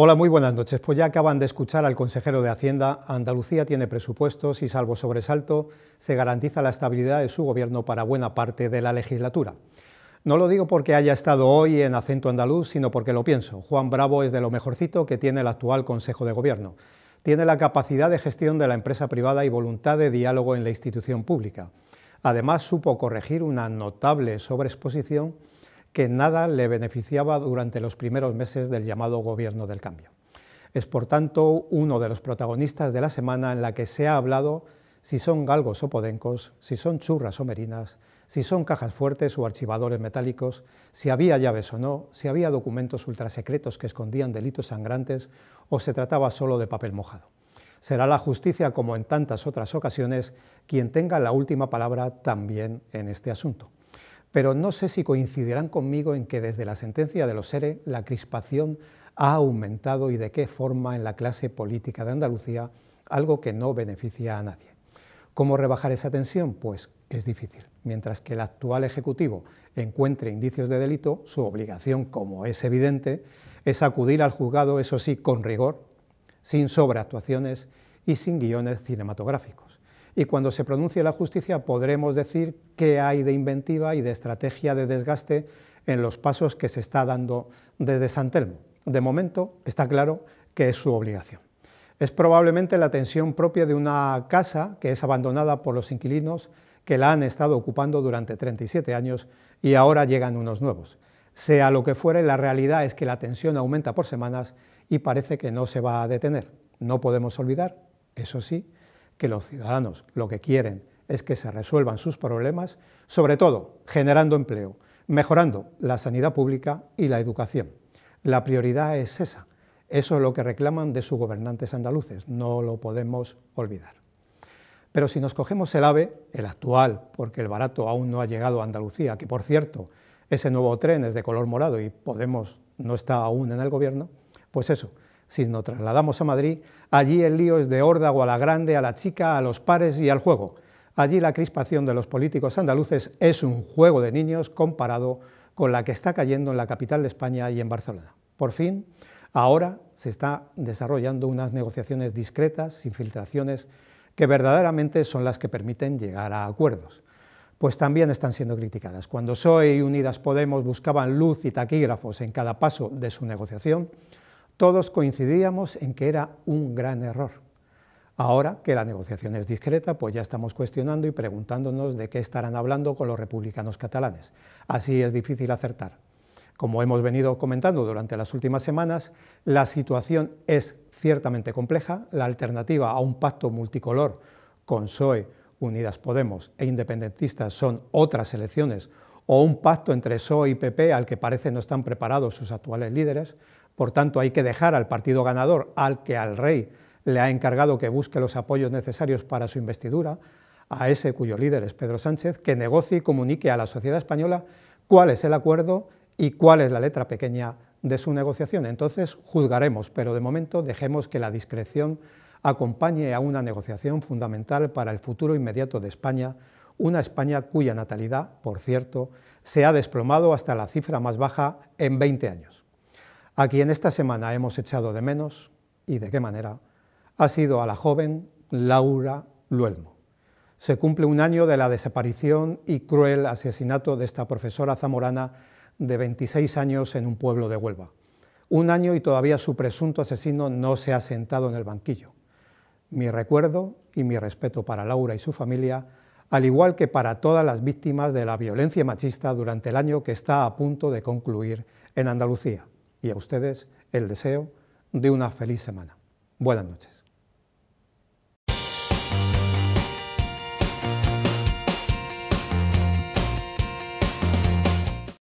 Hola, muy buenas noches. Pues ya acaban de escuchar al consejero de Hacienda. Andalucía tiene presupuestos y, salvo sobresalto, se garantiza la estabilidad de su gobierno para buena parte de la legislatura. No lo digo porque haya estado hoy en acento andaluz, sino porque lo pienso. Juan Bravo es de lo mejorcito que tiene el actual Consejo de Gobierno. Tiene la capacidad de gestión de la empresa privada y voluntad de diálogo en la institución pública. Además, supo corregir una notable sobreexposición que nada le beneficiaba durante los primeros meses del llamado Gobierno del Cambio. Es, por tanto, uno de los protagonistas de la semana en la que se ha hablado si son galgos o podencos, si son churras o merinas, si son cajas fuertes o archivadores metálicos, si había llaves o no, si había documentos ultrasecretos que escondían delitos sangrantes o se trataba solo de papel mojado. Será la justicia, como en tantas otras ocasiones, quien tenga la última palabra también en este asunto pero no sé si coincidirán conmigo en que desde la sentencia de los SERE la crispación ha aumentado y de qué forma en la clase política de Andalucía, algo que no beneficia a nadie. ¿Cómo rebajar esa tensión? Pues es difícil. Mientras que el actual Ejecutivo encuentre indicios de delito, su obligación, como es evidente, es acudir al juzgado, eso sí, con rigor, sin sobreactuaciones y sin guiones cinematográficos y cuando se pronuncie la justicia podremos decir qué hay de inventiva y de estrategia de desgaste en los pasos que se está dando desde San Telmo. De momento está claro que es su obligación. Es probablemente la tensión propia de una casa que es abandonada por los inquilinos que la han estado ocupando durante 37 años y ahora llegan unos nuevos. Sea lo que fuere, la realidad es que la tensión aumenta por semanas y parece que no se va a detener. No podemos olvidar, eso sí, que los ciudadanos lo que quieren es que se resuelvan sus problemas, sobre todo generando empleo, mejorando la sanidad pública y la educación. La prioridad es esa. Eso es lo que reclaman de sus gobernantes andaluces, no lo podemos olvidar. Pero si nos cogemos el AVE, el actual, porque el barato aún no ha llegado a Andalucía, que por cierto, ese nuevo tren es de color morado y Podemos no está aún en el gobierno, pues eso, si nos trasladamos a Madrid, allí el lío es de órdago a la grande, a la chica, a los pares y al juego. Allí la crispación de los políticos andaluces es un juego de niños comparado con la que está cayendo en la capital de España y en Barcelona. Por fin, ahora se están desarrollando unas negociaciones discretas, sin filtraciones, que verdaderamente son las que permiten llegar a acuerdos. Pues también están siendo criticadas. Cuando Soy y Unidas Podemos buscaban luz y taquígrafos en cada paso de su negociación, todos coincidíamos en que era un gran error. Ahora que la negociación es discreta, pues ya estamos cuestionando y preguntándonos de qué estarán hablando con los republicanos catalanes. Así es difícil acertar. Como hemos venido comentando durante las últimas semanas, la situación es ciertamente compleja. La alternativa a un pacto multicolor con PSOE, Unidas Podemos e independentistas son otras elecciones o un pacto entre PSOE y PP al que parece no están preparados sus actuales líderes, por tanto, hay que dejar al partido ganador, al que al rey le ha encargado que busque los apoyos necesarios para su investidura, a ese cuyo líder es Pedro Sánchez, que negocie y comunique a la sociedad española cuál es el acuerdo y cuál es la letra pequeña de su negociación. Entonces juzgaremos, pero de momento dejemos que la discreción acompañe a una negociación fundamental para el futuro inmediato de España, una España cuya natalidad, por cierto, se ha desplomado hasta la cifra más baja en 20 años a quien esta semana hemos echado de menos, y de qué manera, ha sido a la joven Laura Luelmo. Se cumple un año de la desaparición y cruel asesinato de esta profesora zamorana de 26 años en un pueblo de Huelva. Un año y todavía su presunto asesino no se ha sentado en el banquillo. Mi recuerdo y mi respeto para Laura y su familia, al igual que para todas las víctimas de la violencia machista durante el año que está a punto de concluir en Andalucía y a ustedes el deseo de una feliz semana. Buenas noches.